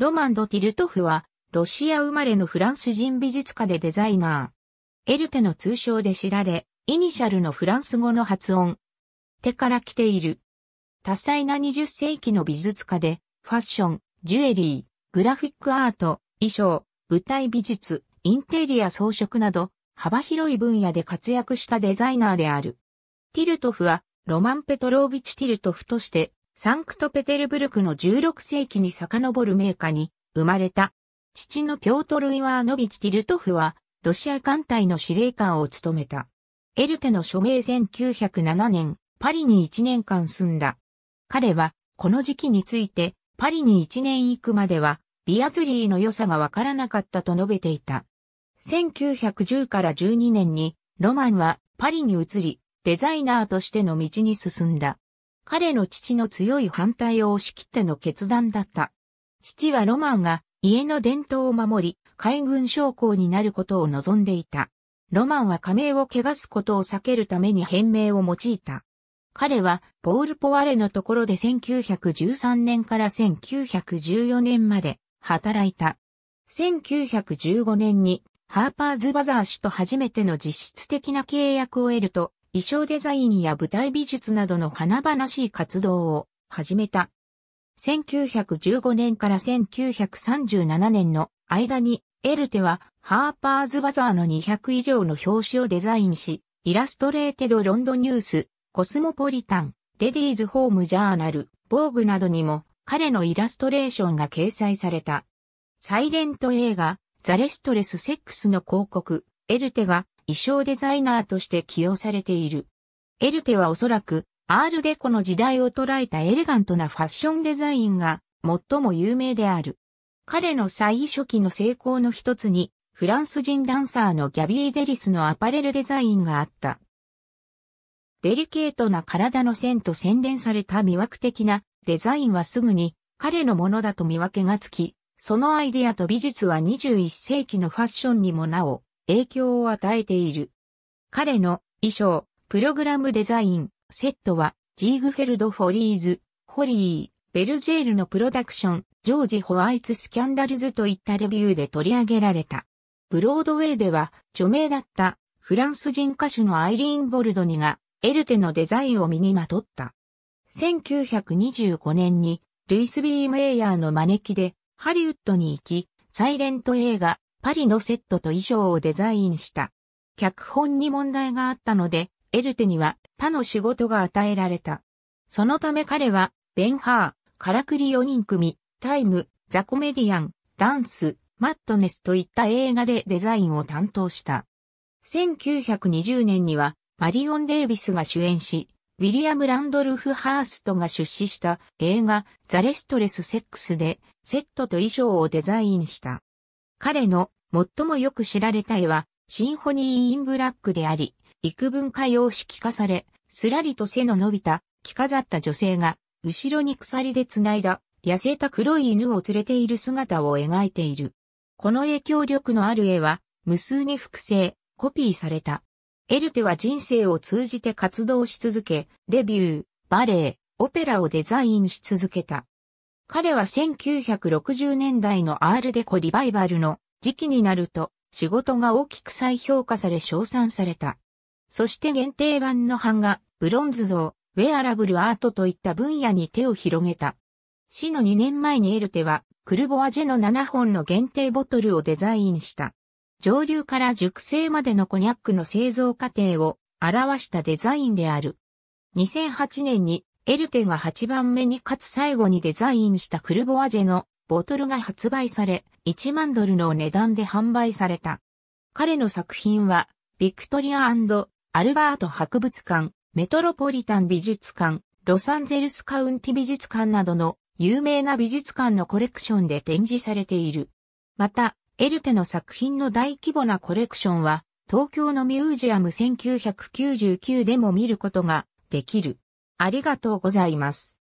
ロマン・ド・ティルトフは、ロシア生まれのフランス人美術家でデザイナー。エルテの通称で知られ、イニシャルのフランス語の発音。手から来ている。多彩な20世紀の美術家で、ファッション、ジュエリー、グラフィックアート、衣装、舞台美術、インテリア装飾など、幅広い分野で活躍したデザイナーである。ティルトフは、ロマン・ペトロービチ・ティルトフとして、サンクトペテルブルクの16世紀に遡る名家に生まれた。父のピョートル・イワーノビチ・ティルトフは、ロシア艦隊の司令官を務めた。エルテの署名1907年、パリに1年間住んだ。彼は、この時期について、パリに1年行くまでは、ビアズリーの良さがわからなかったと述べていた。1910から12年に、ロマンはパリに移り、デザイナーとしての道に進んだ。彼の父の強い反対を押し切っての決断だった。父はロマンが家の伝統を守り、海軍将校になることを望んでいた。ロマンは加盟を汚すことを避けるために変名を用いた。彼は、ポール・ポワレのところで1913年から1914年まで働いた。1915年に、ハーパーズ・バザー氏と初めての実質的な契約を得ると、衣装デザインや舞台美術などの華々しい活動を始めた。1915年から1937年の間にエルテはハーパーズバザーの200以上の表紙をデザインし、イラストレーテドロンドニュース、コスモポリタン、レディーズホームジャーナル、ボーグなどにも彼のイラストレーションが掲載された。サイレント映画、ザレストレスセックスの広告、エルテが衣装デザイナーとして起用されている。エルテはおそらく、アールデコの時代を捉えたエレガントなファッションデザインが最も有名である。彼の最初期の成功の一つに、フランス人ダンサーのギャビー・デリスのアパレルデザインがあった。デリケートな体の線と洗練された魅惑的なデザインはすぐに彼のものだと見分けがつき、そのアイデアと美術は21世紀のファッションにもなお影響を与えている。彼の衣装、プログラムデザイン、セットは、ジーグフェルド・フォリーズ、ホリー、ベルジェールのプロダクション、ジョージ・ホワイツ・スキャンダルズといったレビューで取り上げられた。ブロードウェイでは、著名だったフランス人歌手のアイリーン・ボルドニが、エルテのデザインを身にまとった。1925年に、ルイス・ビー・メイヤーの招きで、ハリウッドに行き、サイレント映画、パリのセットと衣装をデザインした。脚本に問題があったので、エルテには他の仕事が与えられた。そのため彼は、ベンハー、カラクリ4人組、タイム、ザコメディアン、ダンス、マットネスといった映画でデザインを担当した。1920年には、マリオン・デイビスが主演し、ウィリアム・ランドルフ・ハーストが出資した映画、ザ・レストレス・セックスで、セットと衣装をデザインした。彼の最もよく知られた絵は、シンフォニー・イン・ブラックであり、幾分か様式化され、すらりと背の伸びた、着飾った女性が、後ろに鎖で繋いだ、痩せた黒い犬を連れている姿を描いている。この影響力のある絵は、無数に複製、コピーされた。エルテは人生を通じて活動し続け、レビュー、バレエ、オペラをデザインし続けた。彼は1960年代のアールデコリバイバルの時期になると仕事が大きく再評価され称賛された。そして限定版の版画、ブロンズ像、ウェアラブルアートといった分野に手を広げた。死の2年前にエルテは、クルボアジェの7本の限定ボトルをデザインした。上流から熟成までのコニャックの製造過程を表したデザインである。2008年にエルテが8番目にかつ最後にデザインしたクルボアジェのボトルが発売され、1万ドルの値段で販売された。彼の作品は、ビクトリアアルバート博物館、メトロポリタン美術館、ロサンゼルスカウンティ美術館などの有名な美術館のコレクションで展示されている。また、エルテの作品の大規模なコレクションは、東京のミュージアム1999でも見ることができる。ありがとうございます。